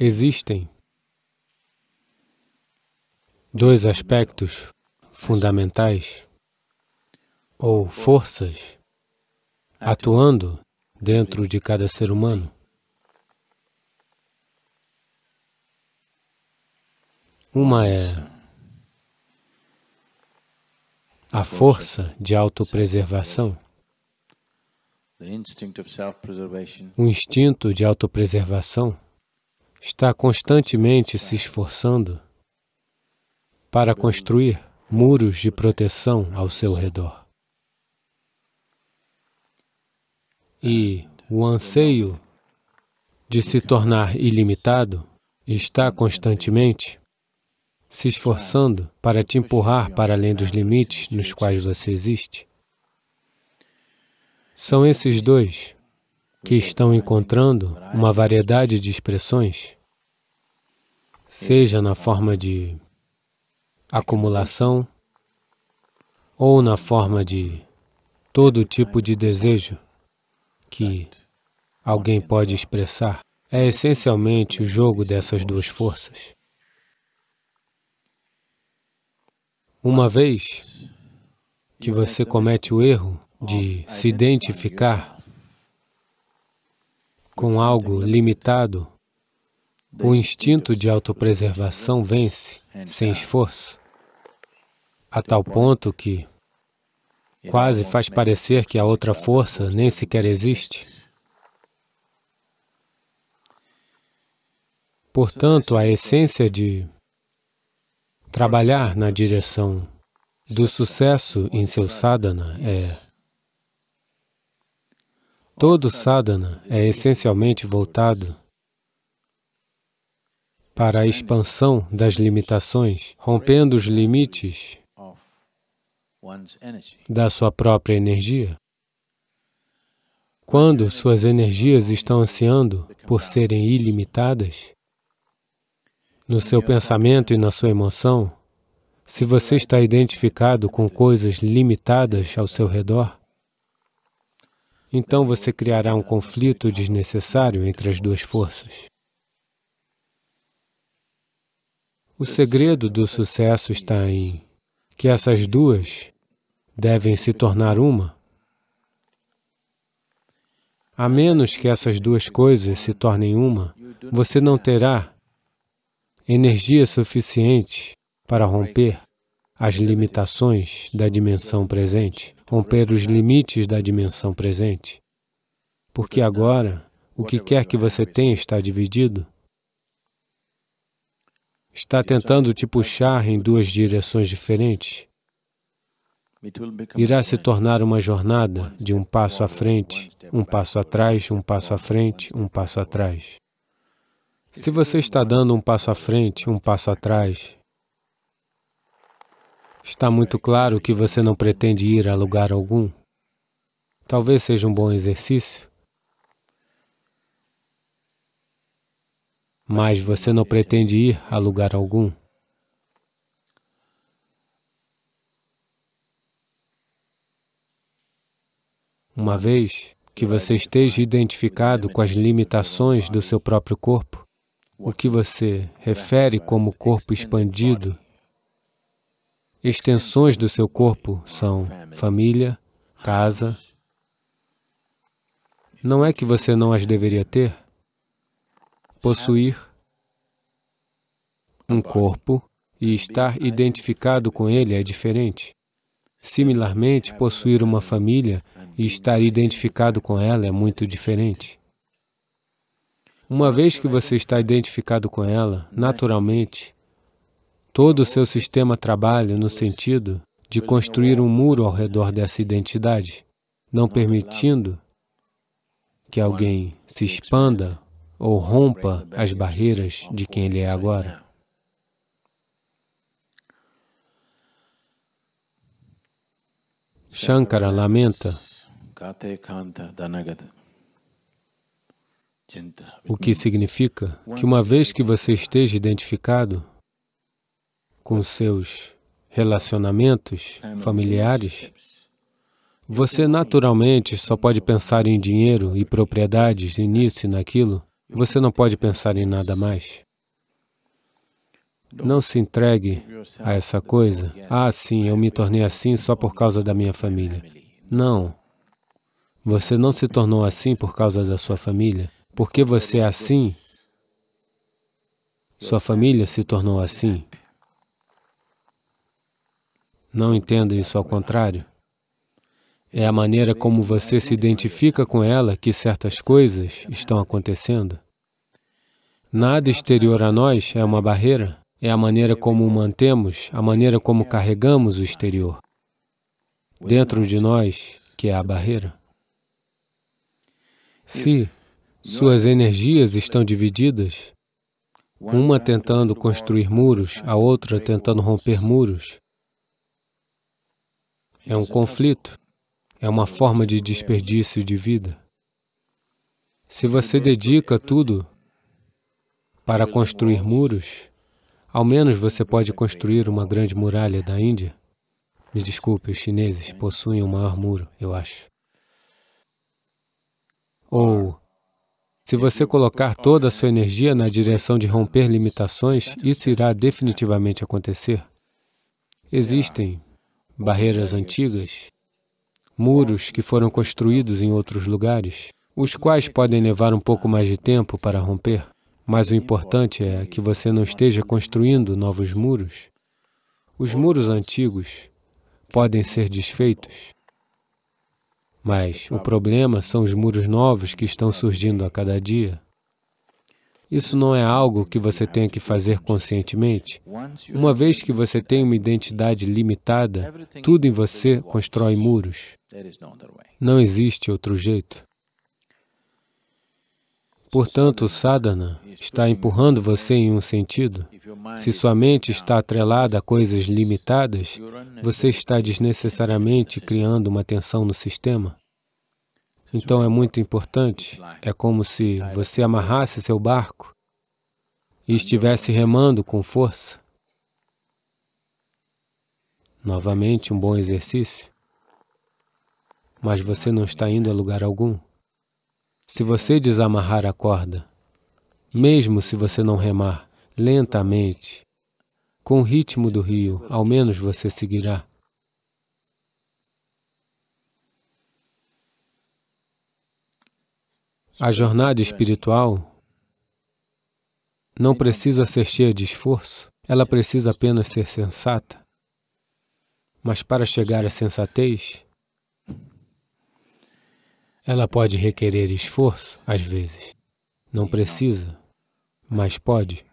Existem dois aspectos fundamentais ou forças atuando dentro de cada ser humano. Uma é a força de autopreservação, o instinto de autopreservação está constantemente se esforçando para construir muros de proteção ao seu redor. E o anseio de se tornar ilimitado está constantemente se esforçando para te empurrar para além dos limites nos quais você existe. São esses dois que estão encontrando uma variedade de expressões, seja na forma de acumulação ou na forma de todo tipo de desejo que alguém pode expressar. É essencialmente o jogo dessas duas forças. Uma vez que você comete o erro de se identificar com algo limitado, o instinto de autopreservação vence sem esforço, a tal ponto que quase faz parecer que a outra força nem sequer existe. Portanto, a é essência de trabalhar na direção do sucesso em seu sadhana é Todo sadhana é essencialmente voltado para a expansão das limitações, rompendo os limites da sua própria energia. Quando suas energias estão ansiando por serem ilimitadas, no seu pensamento e na sua emoção, se você está identificado com coisas limitadas ao seu redor, então você criará um conflito desnecessário entre as duas forças. O segredo do sucesso está em que essas duas devem se tornar uma. A menos que essas duas coisas se tornem uma, você não terá energia suficiente para romper as limitações da dimensão presente romper os limites da dimensão presente. Porque agora, o que quer que você tenha está dividido, está tentando te puxar em duas direções diferentes. Irá se tornar uma jornada de um passo à frente, um passo atrás, um passo à frente, um passo atrás. Se você está dando um passo à frente, um passo atrás, Está muito claro que você não pretende ir a lugar algum. Talvez seja um bom exercício. Mas você não pretende ir a lugar algum. Uma vez que você esteja identificado com as limitações do seu próprio corpo, o que você refere como corpo expandido extensões do seu corpo são família, casa. Não é que você não as deveria ter? Possuir um corpo e estar identificado com ele é diferente. Similarmente, possuir uma família e estar identificado com ela é muito diferente. Uma vez que você está identificado com ela, naturalmente, Todo o seu sistema trabalha no sentido de construir um muro ao redor dessa identidade, não permitindo que alguém se expanda ou rompa as barreiras de quem ele é agora. Shankara lamenta o que significa que uma vez que você esteja identificado, com seus relacionamentos familiares, você naturalmente só pode pensar em dinheiro e propriedades, e nisso e naquilo. Você não pode pensar em nada mais. Não se entregue a essa coisa. Ah, sim, eu me tornei assim só por causa da minha família. Não. Você não se tornou assim por causa da sua família. Porque você é assim, sua família se tornou assim. Não entenda isso ao contrário. É a maneira como você se identifica com ela que certas coisas estão acontecendo. Nada exterior a nós é uma barreira. É a maneira como o mantemos, a maneira como carregamos o exterior. Dentro de nós, que é a barreira. Se suas energias estão divididas, uma tentando construir muros, a outra tentando romper muros, é um conflito, é uma forma de desperdício de vida. Se você dedica tudo para construir muros, ao menos você pode construir uma grande muralha da Índia. Me desculpe, os chineses possuem o maior muro, eu acho. Ou, se você colocar toda a sua energia na direção de romper limitações, isso irá definitivamente acontecer. Existem barreiras antigas, muros que foram construídos em outros lugares, os quais podem levar um pouco mais de tempo para romper. Mas o importante é que você não esteja construindo novos muros. Os muros antigos podem ser desfeitos, mas o problema são os muros novos que estão surgindo a cada dia. Isso não é algo que você tenha que fazer conscientemente. Uma vez que você tem uma identidade limitada, tudo em você constrói muros. Não existe outro jeito. Portanto, o sadhana está empurrando você em um sentido. Se sua mente está atrelada a coisas limitadas, você está desnecessariamente criando uma tensão no sistema. Então é muito importante. É como se você amarrasse seu barco e estivesse remando com força. Novamente, um bom exercício. Mas você não está indo a lugar algum. Se você desamarrar a corda, mesmo se você não remar lentamente, com o ritmo do rio, ao menos você seguirá. A jornada espiritual não precisa ser cheia de esforço, ela precisa apenas ser sensata. Mas para chegar à sensatez, ela pode requerer esforço, às vezes. Não precisa, mas pode.